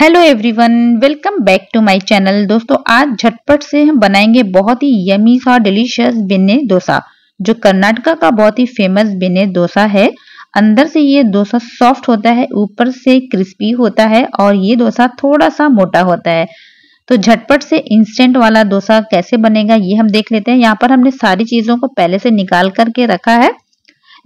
hello everyone welcome back to my channel दोस्तों आज झटपट से हम बनाएंगे बहुत ही यमी सा डिलीशियस बिने डोसा जो कर्नाटका का बहुत ही फेमस बिने डोसा है अंदर से ये डोसा सॉफ्ट होता है ऊपर से क्रिस्पी होता है और ये डोसा थोड़ा सा मोटा होता है तो झटपट से इंस्टेंट वाला डोसा कैसे बनेगा ये हम देख लेते हैं यहाँ पर हमने सारी चीज़ों को पहले से निकाल करके रखा है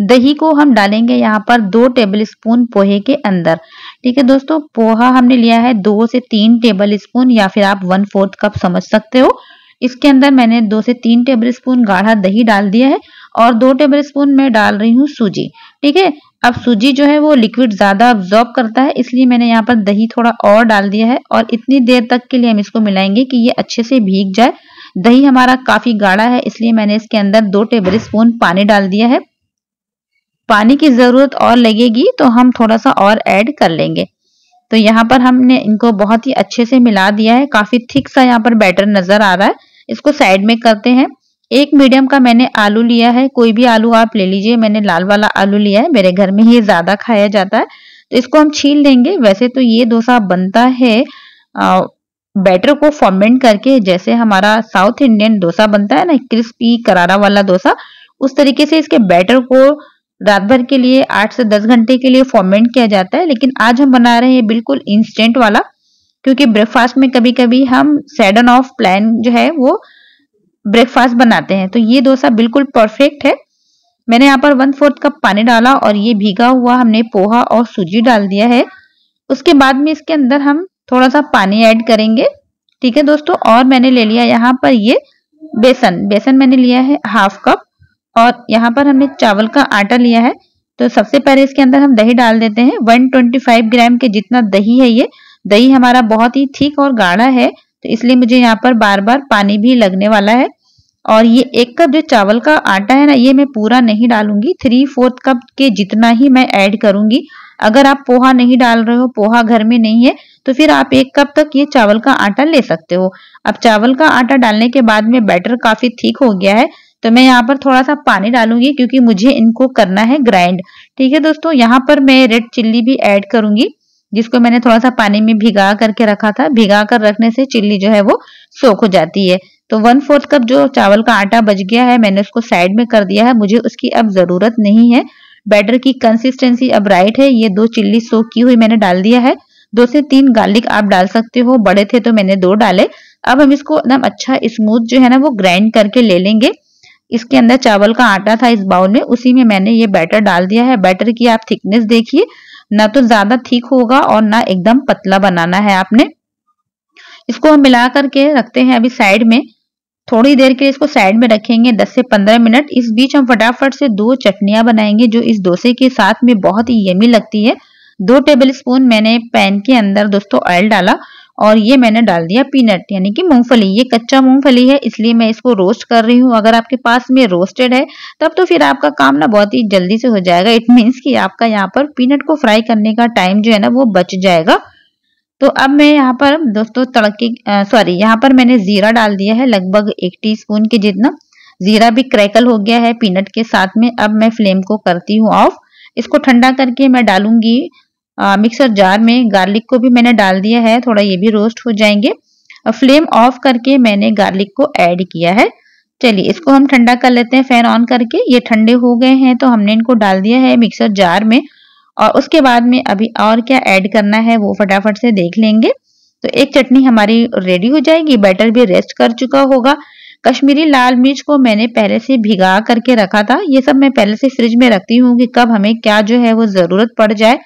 दही को हम डालेंगे यहाँ पर दो टेबल स्पून पोहे के अंदर ठीक है दोस्तों पोहा हमने लिया है दो से तीन टेबल स्पून या फिर आप वन फोर्थ कप समझ सकते हो इसके अंदर मैंने दो से तीन टेबल स्पून गाढ़ा दही डाल दिया है और दो टेबल स्पून मैं डाल रही हूँ सूजी ठीक है अब सूजी जो है वो लिक्विड ज़्यादा ऑब्जॉर्ब करता है इसलिए मैंने यहाँ पर दही थोड़ा और डाल दिया है और इतनी देर तक के लिए हम इसको मिलाएंगे कि ये अच्छे से भीग जाए दही हमारा काफ़ी गाढ़ा है इसलिए मैंने इसके अंदर दो टेबल स्पून पानी डाल दिया है पानी की ज़रूरत और लगेगी तो हम थोड़ा सा और ऐड कर लेंगे तो यहाँ पर हमने इनको बहुत ही अच्छे से मिला दिया है काफ़ी थिक सा यहाँ पर बैटर नज़र आ रहा है इसको साइड में करते हैं एक मीडियम का मैंने आलू लिया है कोई भी आलू आप ले लीजिए मैंने लाल वाला आलू लिया है मेरे घर में ये ज़्यादा खाया जाता है तो इसको हम छील देंगे वैसे तो ये डोसा बनता है आ, बैटर को फॉर्मेंट करके जैसे हमारा साउथ इंडियन डोसा बनता है ना क्रिस्पी करारा वाला डोसा उस तरीके से इसके बैटर को रात भर के लिए आठ से दस घंटे के लिए फॉर्मेंट किया जाता है लेकिन आज हम बना रहे हैं बिल्कुल इंस्टेंट वाला क्योंकि ब्रेकफास्ट में कभी कभी हम सैडन ऑफ प्लान जो है वो ब्रेकफास्ट बनाते हैं तो ये डोसा बिल्कुल परफेक्ट है मैंने यहाँ पर वन फोर्थ कप पानी डाला और ये भीगा हुआ हमने पोहा और सूजी डाल दिया है उसके बाद में इसके अंदर हम थोड़ा सा पानी ऐड करेंगे ठीक है दोस्तों और मैंने ले लिया यहाँ पर ये बेसन बेसन मैंने लिया है हाफ कप और यहाँ पर हमने चावल का आटा लिया है तो सबसे पहले इसके अंदर हम दही डाल देते हैं 125 ग्राम के जितना दही है ये दही हमारा बहुत ही ठीक और गाढ़ा है तो इसलिए मुझे यहाँ पर बार बार पानी भी लगने वाला है और ये एक कप जो चावल का आटा है ना ये मैं पूरा नहीं डालूंगी थ्री फोर्थ कप के जितना ही मैं ऐड करूंगी अगर आप पोहा नहीं डाल रहे हो पोहा घर में नहीं है तो फिर आप एक कप तक ये चावल का आटा ले सकते हो अब चावल का आटा डालने के बाद में बैटर काफी ठीक हो गया है तो मैं यहाँ पर थोड़ा सा पानी डालूंगी क्योंकि मुझे इनको करना है ग्राइंड ठीक है दोस्तों यहाँ पर मैं रेड चिल्ली भी ऐड करूंगी जिसको मैंने थोड़ा सा पानी में भिगा करके रखा था भिगा कर रखने से चिल्ली जो है वो सोख हो जाती है तो वन फोर्थ कप जो चावल का आटा बच गया है मैंने उसको साइड में कर दिया है मुझे उसकी अब जरूरत नहीं है बैटर की कंसिस्टेंसी अब राइट है ये दो चिल्ली सोख की हुई मैंने डाल दिया है दो से तीन गार्लिक आप डाल सकते हो बड़े थे तो मैंने दो डाले अब हम इसको एकदम अच्छा स्मूथ जो है ना वो ग्राइंड करके ले लेंगे इसके अंदर चावल का आटा था इस बाउल में उसी में मैंने ये बैटर डाल दिया है बैटर की आप थिकनेस देखिए ना तो ज्यादा थिक होगा और ना एकदम पतला बनाना है आपने इसको हम मिला करके रखते हैं अभी साइड में थोड़ी देर के लिए इसको साइड में रखेंगे 10 से 15 मिनट इस बीच हम फटाफट से दो चटनियां बनाएंगे जो इस डोसे के साथ में बहुत ही यमी लगती है दो टेबल स्पून मैंने पैन के अंदर दोस्तों ऑयल डाला और ये मैंने डाल दिया पीनट यानी कि मूंगफली ये कच्चा मूंगफली है इसलिए मैं इसको रोस्ट कर रही हूँ अगर आपके पास में रोस्टेड है तब तो फिर आपका काम ना बहुत ही जल्दी से हो जाएगा इट मीन्स कि आपका यहाँ पर पीनट को फ्राई करने का टाइम जो है ना वो बच जाएगा तो अब मैं यहाँ पर दोस्तों तड़के सॉरी यहाँ पर मैंने जीरा डाल दिया है लगभग एक स्पून के जितना जीरा भी क्रैकल हो गया है पीनट के साथ में अब मैं फ्लेम को करती हूँ ऑफ इसको ठंडा करके मैं डालूंगी मिक्सर जार में गार्लिक को भी मैंने डाल दिया है थोड़ा ये भी रोस्ट हो जाएंगे फ्लेम ऑफ करके मैंने गार्लिक को ऐड किया है चलिए इसको हम ठंडा कर लेते हैं फैन ऑन करके ये ठंडे हो गए हैं तो हमने इनको डाल दिया है मिक्सर जार में और उसके बाद में अभी और क्या ऐड करना है वो फटाफट से देख लेंगे तो एक चटनी हमारी रेडी हो जाएगी बैटर भी रेस्ट कर चुका होगा कश्मीरी लाल मिर्च को मैंने पहले से भिगा करके रखा था ये सब मैं पहले से फ्रिज में रखती हूँ कि कब हमें क्या जो है वो ज़रूरत पड़ जाए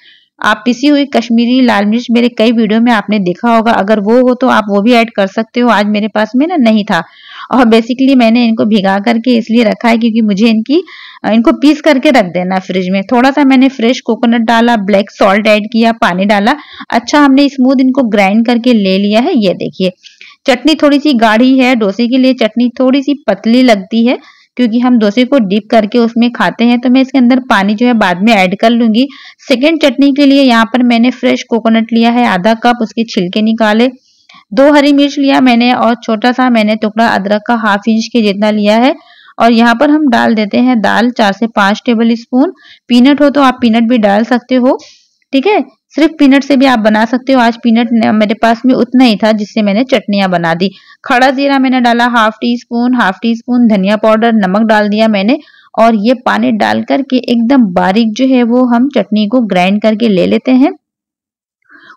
आप पिसी हुई कश्मीरी लाल मिर्च मेरे कई वीडियो में आपने देखा होगा अगर वो हो तो आप वो भी ऐड कर सकते हो आज मेरे पास में ना नहीं था और बेसिकली मैंने इनको भिगा करके इसलिए रखा है क्योंकि मुझे इनकी इनको पीस करके रख देना फ्रिज में थोड़ा सा मैंने फ्रेश कोकोनट डाला ब्लैक सॉल्ट ऐड किया पानी डाला अच्छा हमने स्मूथ इनको ग्राइंड करके ले लिया है ये देखिए चटनी थोड़ी सी गाढ़ी है डोसे के लिए चटनी थोड़ी सी पतली लगती है क्योंकि हम डोसे को डीप करके उसमें खाते हैं तो मैं इसके अंदर पानी जो है बाद में ऐड कर लूंगी सेकेंड चटनी के लिए यहाँ पर मैंने फ्रेश कोकोनट लिया है आधा कप उसके छिलके निकाले दो हरी मिर्च लिया मैंने और छोटा सा मैंने टुकड़ा अदरक का हाफ इंच के जितना लिया है और यहाँ पर हम डाल देते हैं दाल चार से पांच टेबल स्पून पीनट हो तो आप पीनट भी डाल सकते हो ठीक है सिर्फ पीनट से भी आप बना सकते हो आज पीनट मेरे पास में उतना ही था जिससे मैंने चटनियां बना दी खड़ा जीरा मैंने डाला half teaspoon half teaspoon धनिया पाउडर नमक डाल दिया मैंने और ये पानी डाल करके एकदम बारीक जो है वो हम चटनी को ग्राइंड करके ले लेते हैं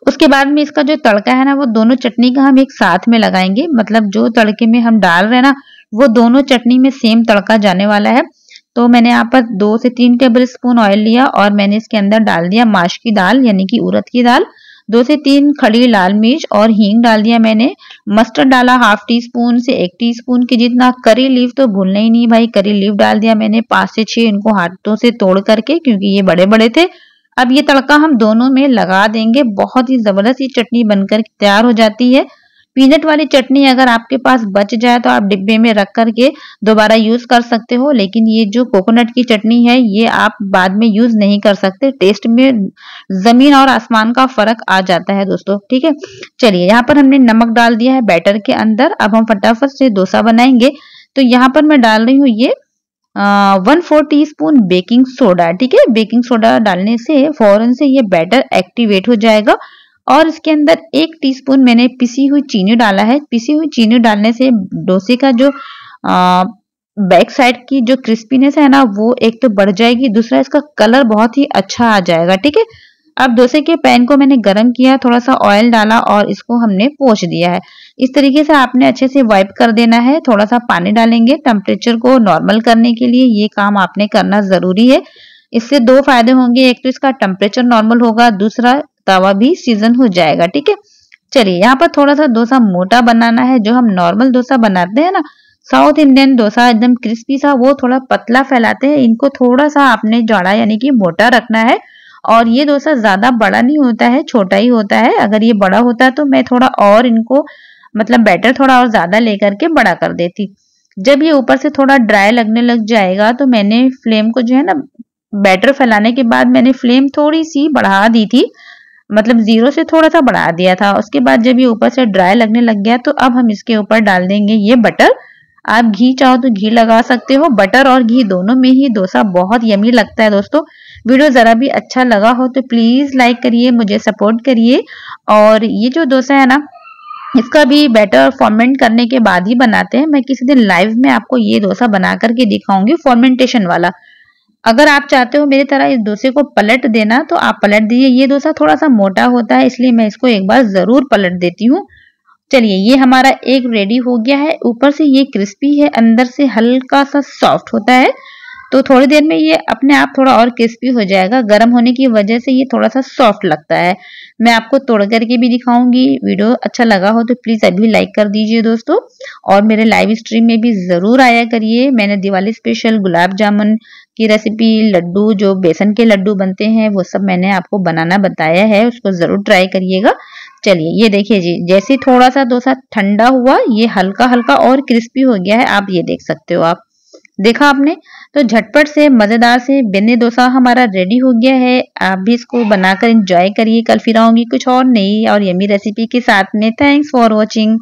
उसके बाद में इसका जो तड़का है ना वो दोनों चटनी का हम एक साथ में लगाएंगे मतलब जो तड़के में हम डाल रहे हैं ना वो दोनों चटनी में सेम तड़का जाने वाला है तो मैंने यहाँ पर दो से तीन टेबल स्पून ऑयल लिया और मैंने इसके अंदर डाल दिया माश की दाल यानी कि उड़द की दाल दो से तीन खड़ी लाल मिर्च और हींग डाल दिया मैंने मस्टर्ड डाला हाफ टी स्पून से एक टी स्पून की जितना करी लीव तो भूलना ही नहीं भाई करी लीव डाल दिया मैंने पांच से छह इनको हाथों से तोड़ करके क्योंकि ये बड़े बड़े थे अब ये तड़का हम दोनों में लगा देंगे बहुत ही ज़बरदस्त ये चटनी बनकर तैयार हो जाती है पीनट वाली चटनी अगर आपके पास बच जाए तो आप डिब्बे में रख करके दोबारा यूज कर सकते हो लेकिन ये जो कोकोनट की चटनी है ये आप बाद में यूज नहीं कर सकते टेस्ट में जमीन और आसमान का फर्क आ जाता है दोस्तों ठीक है चलिए यहाँ पर हमने नमक डाल दिया है बैटर के अंदर अब हम फटाफट से डोसा बनाएंगे तो यहाँ पर मैं डाल रही हूँ ये one four teaspoon baking soda ठीक है बेकिंग सोडा डालने से फौरन से ये बैटर एक्टिवेट हो जाएगा और इसके अंदर एक टीस्पून मैंने पिसी हुई चीनी डाला है पिसी हुई चीनी डालने से डोसे का जो बैक साइड की जो क्रिस्पीनेस है ना वो एक तो बढ़ जाएगी दूसरा इसका कलर बहुत ही अच्छा आ जाएगा ठीक है अब डोसे के पैन को मैंने गर्म किया थोड़ा सा ऑयल डाला और इसको हमने पोछ दिया है इस तरीके से आपने अच्छे से वाइप कर देना है थोड़ा सा पानी डालेंगे टेम्परेचर को नॉर्मल करने के लिए ये काम आपने करना जरूरी है इससे दो फायदे होंगे एक तो इसका टेम्परेचर नॉर्मल होगा दूसरा तवा भी सीजन हो जाएगा ठीक है चलिए यहाँ पर थोड़ा सा डोसा मोटा बनाना है जो हम नॉर्मल डोसा बनाते हैं ना साउथ इंडियन डोसा एकदम क्रिस्पी सा वो थोड़ा पतला फैलाते हैं इनको थोड़ा सा आपने जड़ा यानी कि मोटा रखना है और ये डोसा ज्यादा बड़ा नहीं होता है छोटा ही होता है अगर ये बड़ा होता है तो मैं थोड़ा और इनको मतलब बैटर थोड़ा और ज्यादा लेकर के बड़ा कर देती जब ये ऊपर से थोड़ा ड्राई लगने लग जाएगा तो मैंने फ्लेम को जो है ना बैटर फैलाने के बाद मैंने फ्लेम थोड़ी सी बढ़ा दी थी मतलब जीरो से थोड़ा सा बढ़ा दिया था उसके बाद जब ये ऊपर से ड्राई लगने लग गया तो अब हम इसके ऊपर डाल देंगे ये बटर आप घी चाहो तो घी लगा सकते हो बटर और घी दोनों में ही डोसा बहुत यमी लगता है दोस्तों वीडियो ज़रा भी अच्छा लगा हो तो प्लीज़ लाइक करिए मुझे सपोर्ट करिए और ये जो डोसा है ना इसका भी बैटर फॉर्मेंट करने के बाद ही बनाते हैं मैं किसी दिन लाइव में आपको ये डोसा बना करके दिखाऊंगी फॉर्मेंटेशन वाला अगर आप चाहते हो मेरी तरह इस डोसे को पलट देना तो आप पलट दीजिए ये डोसा थोड़ा सा मोटा होता है इसलिए मैं इसको एक बार ज़रूर पलट देती हूँ चलिए ये हमारा एक रेडी हो गया है ऊपर से ये क्रिस्पी है अंदर से हल्का सा सॉफ्ट होता है तो थोड़ी देर में ये अपने आप थोड़ा और क्रिस्पी हो जाएगा गर्म होने की वजह से ये थोड़ा सा सॉफ्ट लगता है मैं आपको तोड़ करके भी दिखाऊंगी वीडियो अच्छा लगा हो तो प्लीज़ अभी लाइक कर दीजिए दोस्तों और मेरे लाइव स्ट्रीम में भी ज़रूर आया करिए मैंने दिवाली स्पेशल गुलाब जामुन की रेसिपी लड्डू जो बेसन के लड्डू बनते हैं वो सब मैंने आपको बनाना बताया है उसको ज़रूर ट्राई करिएगा चलिए ये देखिए जी जैसे थोड़ा सा डोसा ठंडा हुआ ये हल्का हल्का और क्रिस्पी हो गया है आप ये देख सकते हो आप देखा आपने तो झटपट से मज़ेदार से बेने डोसा हमारा रेडी हो गया है आप भी इसको बनाकर इंजॉय करिए कल फिर आऊंगी कुछ और नई और यमी रेसिपी के साथ में थैंक्स फॉर वॉचिंग